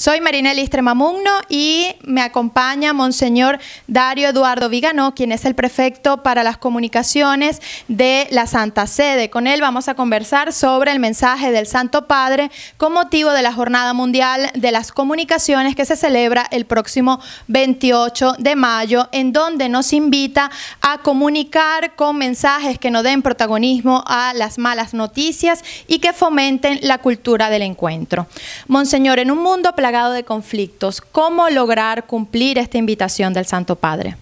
Soy Marinelli Estremamugno y me acompaña Monseñor Dario Eduardo Viganó, quien es el prefecto para las comunicaciones de la Santa Sede. Con él vamos a conversar sobre el mensaje del Santo Padre con motivo de la Jornada Mundial de las Comunicaciones que se celebra el próximo 28 de mayo, en donde nos invita a comunicar con mensajes que no den protagonismo a las malas noticias y que fomenten la cultura del encuentro. Monseñor, en un mundo plagado de conflictos. ¿Cómo lograr cumplir esta invitación del Santo Padre?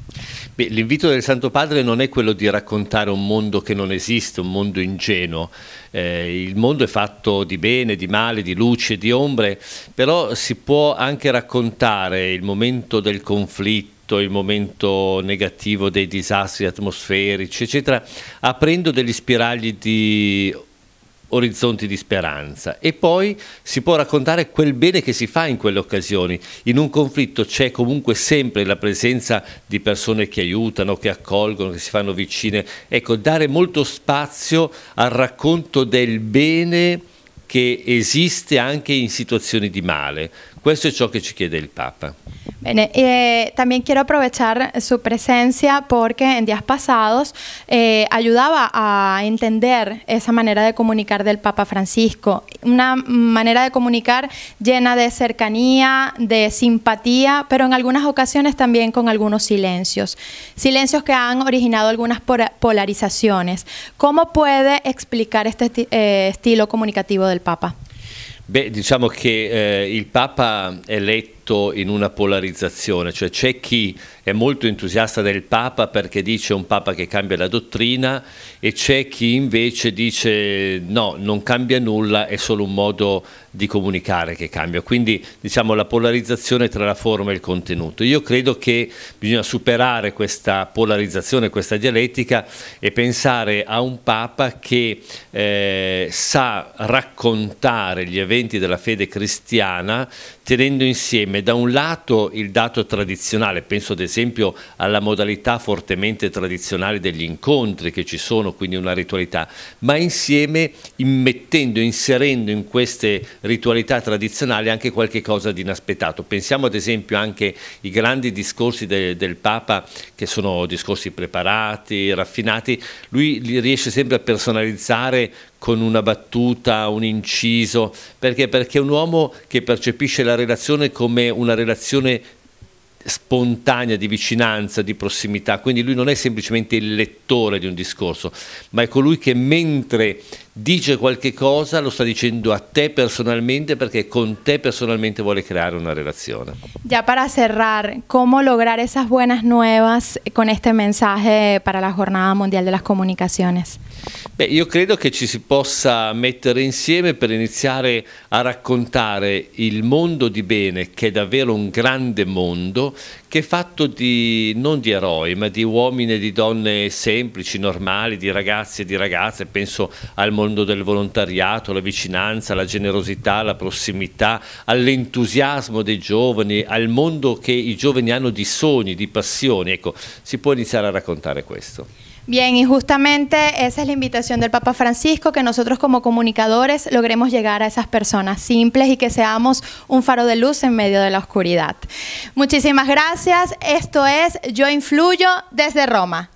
l'invito del Santo Padre non è quello di raccontare un mondo che non esiste, un mondo ingenuo. Eh, il mondo è fatto di bene, di male, di luce, di ombre, però si può anche raccontare il momento del conflitto il momento negativo dei disastri atmosferici, eccetera, aprendo degli spiragli di orizzonti di speranza e poi si può raccontare quel bene che si fa in quelle occasioni. In un conflitto c'è comunque sempre la presenza di persone che aiutano, che accolgono, che si fanno vicine. Ecco, dare molto spazio al racconto del bene che esiste anche in situazioni di male. Eso es lo que ci quiere el Papa. Eh, también quiero aprovechar su presencia porque en días pasados eh, ayudaba a entender esa manera de comunicar del Papa Francisco, una manera de comunicar llena de cercanía, de simpatía, pero en algunas ocasiones también con algunos silencios, silencios que han originado algunas polarizaciones. ¿Cómo puede explicar este eh, estilo comunicativo del Papa? Beh, diciamo che eh, il Papa è letto in una polarizzazione, cioè c'è chi è molto entusiasta del Papa perché dice un Papa che cambia la dottrina e c'è chi invece dice no, non cambia nulla, è solo un modo di comunicare che cambia. Quindi diciamo la polarizzazione tra la forma e il contenuto. Io credo che bisogna superare questa polarizzazione, questa dialettica e pensare a un Papa che eh, sa raccontare gli eventi ferventi della fede cristiana tenendo insieme da un lato il dato tradizionale, penso ad esempio alla modalità fortemente tradizionale degli incontri che ci sono, quindi una ritualità, ma insieme immettendo, inserendo in queste ritualità tradizionali anche qualche cosa di inaspettato. Pensiamo ad esempio anche ai grandi discorsi de, del Papa, che sono discorsi preparati, raffinati, lui li riesce sempre a personalizzare con una battuta, un inciso, perché? perché è un uomo che percepisce la relazione come una relazione spontanea di vicinanza, di prossimità, quindi lui non è semplicemente il lettore di un discorso, ma è colui che mentre dice qualche cosa lo sta dicendo a te personalmente perché con te personalmente vuole creare una relazione. Ya para cerrar, ¿cómo lograr esas buenas nuevas con este mensaje para la Jornada Mundial de las Comunicaciones? Beh, io credo che ci si possa mettere insieme per iniziare a raccontare il mondo di bene, che è davvero un grande mondo, che è fatto di, non di eroi, ma di uomini e di donne semplici, normali, di ragazzi e di ragazze. Penso al mondo del volontariato, alla vicinanza, alla generosità, alla prossimità, all'entusiasmo dei giovani, al mondo che i giovani hanno di sogni, di passioni. Ecco, si può iniziare a raccontare questo. Bien, y justamente esa es la invitación del Papa Francisco, que nosotros como comunicadores logremos llegar a esas personas simples y que seamos un faro de luz en medio de la oscuridad. Muchísimas gracias. Esto es Yo Influyo desde Roma.